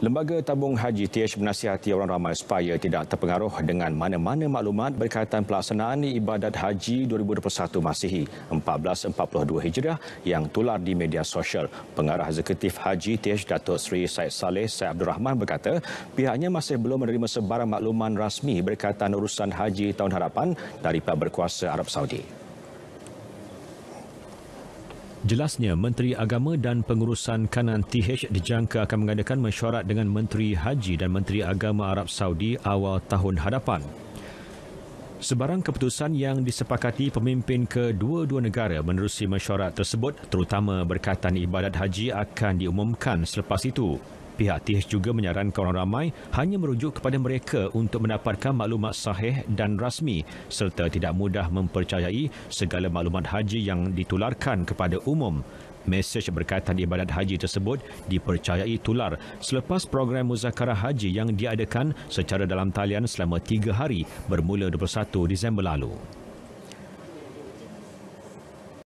Lembaga Tabung Haji TH menasihati orang ramai supaya tidak terpengaruh dengan mana-mana maklumat berkaitan pelaksanaan ibadat haji 2021 Masihi 1442 Hijrah yang tular di media sosial. Pengarah Eksekutif Haji TH Datuk Sri Syed Saleh Syed Abdul Rahman berkata pihaknya masih belum menerima sebarang maklumat rasmi berkaitan urusan haji tahun harapan daripada berkuasa Arab Saudi. Jelasnya, Menteri Agama dan Pengurusan Kanan TH dijangka akan mengadakan mesyuarat dengan Menteri Haji dan Menteri Agama Arab Saudi awal tahun hadapan. Sebarang keputusan yang disepakati pemimpin kedua-dua negara menerusi mesyuarat tersebut, terutama berkaitan ibadat haji, akan diumumkan selepas itu pihak TH juga menyarankan orang ramai hanya merujuk kepada mereka untuk mendapatkan maklumat sahih dan rasmi serta tidak mudah mempercayai segala maklumat haji yang ditularkan kepada umum. Mesej berkaitan ibadat haji tersebut dipercayai tular selepas program muzakarah haji yang diadakan secara dalam talian selama tiga hari bermula 21 Disember lalu.